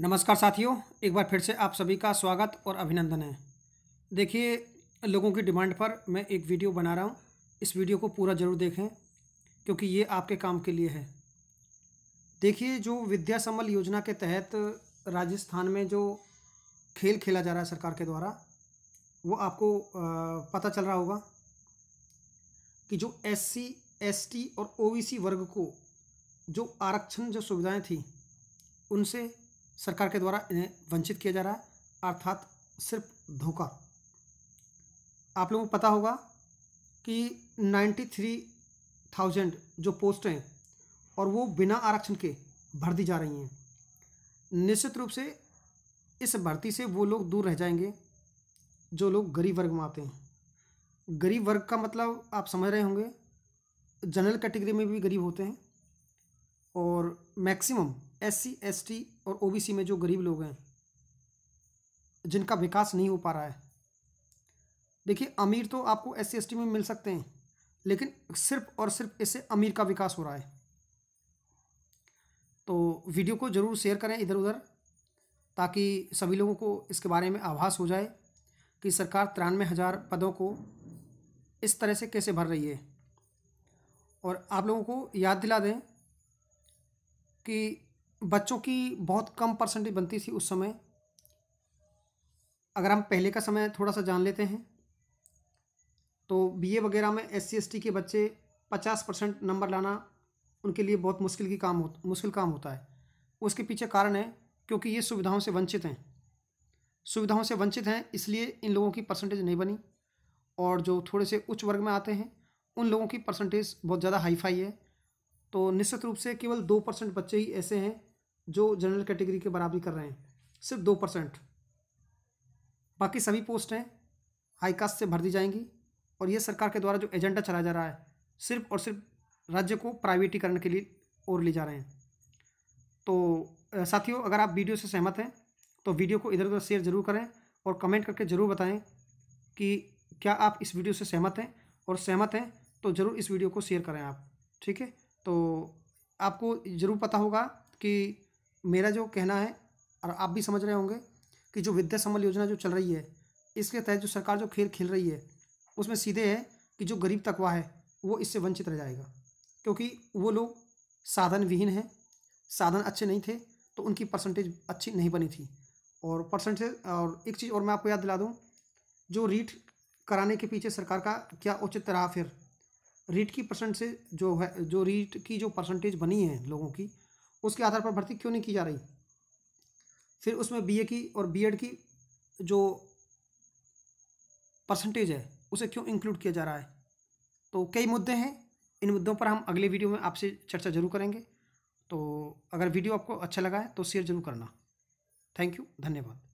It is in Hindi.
नमस्कार साथियों एक बार फिर से आप सभी का स्वागत और अभिनंदन है देखिए लोगों की डिमांड पर मैं एक वीडियो बना रहा हूँ इस वीडियो को पूरा ज़रूर देखें क्योंकि ये आपके काम के लिए है देखिए जो विद्या संबल योजना के तहत राजस्थान में जो खेल खेला जा रहा है सरकार के द्वारा वो आपको पता चल रहा होगा कि जो एस सी एस टी और ओ वर्ग को जो आरक्षण जो सुविधाएँ थी उनसे सरकार के द्वारा इन्हें वंचित किया जा रहा है अर्थात सिर्फ धोखा आप लोगों को पता होगा कि नाइन्टी थ्री थाउजेंड जो पोस्ट हैं और वो बिना आरक्षण के भर दी जा रही हैं निश्चित रूप से इस भर्ती से वो लोग दूर रह जाएंगे जो लोग गरीब वर्ग में आते हैं गरीब वर्ग का मतलब आप समझ रहे होंगे जनरल कैटेगरी में भी गरीब होते हैं और मैक्सिमम एससी एसटी और ओबीसी में जो गरीब लोग हैं जिनका विकास नहीं हो पा रहा है देखिए अमीर तो आपको एस सी में मिल सकते हैं लेकिन सिर्फ और सिर्फ इससे अमीर का विकास हो रहा है तो वीडियो को ज़रूर शेयर करें इधर उधर ताकि सभी लोगों को इसके बारे में आभास हो जाए कि सरकार तिरानवे हज़ार पदों को इस तरह से कैसे भर रही है और आप लोगों को याद दिला दें कि बच्चों की बहुत कम परसेंटेज बनती थी उस समय अगर हम पहले का समय थोड़ा सा जान लेते हैं तो बीए वगैरह में एस सी के बच्चे पचास परसेंट नंबर लाना उनके लिए बहुत मुश्किल की काम हो मुश्किल काम होता है उसके पीछे कारण है क्योंकि ये सुविधाओं से वंचित हैं सुविधाओं से वंचित हैं इसलिए इन लोगों की परसेंटेज नहीं बनी और जो थोड़े से उच्च वर्ग में आते हैं उन लोगों की परसेंटेज बहुत ज़्यादा हाईफाई है तो निश्चित रूप से केवल दो परसेंट बच्चे ही ऐसे हैं जो जनरल कैटेगरी के बराबरी कर रहे हैं सिर्फ दो परसेंट बाकी सभी पोस्टें हाई कास्ट से भर दी जाएंगी और ये सरकार के द्वारा जो एजेंडा चलाया जा रहा है सिर्फ और सिर्फ राज्य को प्राइवेटीकरण के लिए और ले जा रहे हैं तो साथियों अगर आप वीडियो से सहमत हैं तो वीडियो को इधर उधर शेयर ज़रूर करें और कमेंट करके ज़रूर बताएं कि क्या आप इस वीडियो से सहमत हैं और सहमत हैं तो ज़रूर इस वीडियो को शेयर करें आप ठीक है तो आपको ज़रूर पता होगा कि मेरा जो कहना है और आप भी समझ रहे होंगे कि जो विद्या संबल योजना जो चल रही है इसके तहत जो सरकार जो खेल खेल रही है उसमें सीधे है कि जो गरीब तकवा है वो इससे वंचित रह जाएगा क्योंकि वो लोग साधन विहीन हैं साधन अच्छे नहीं थे तो उनकी परसेंटेज अच्छी नहीं बनी थी और परसेंटेज और एक चीज़ और मैं आपको याद दिला दूँ जो रीट कराने के पीछे सरकार का क्या उचित रहा फिर रीट की परसेंट से जो है जो रीट की जो परसेंटेज बनी है लोगों की उसके आधार पर भर्ती क्यों नहीं की जा रही फिर उसमें बीए की और बीएड की जो परसेंटेज है उसे क्यों इंक्लूड किया जा रहा है तो कई मुद्दे हैं इन मुद्दों पर हम अगले वीडियो में आपसे चर्चा जरूर करेंगे तो अगर वीडियो आपको अच्छा लगा है तो शेयर जरूर करना थैंक यू धन्यवाद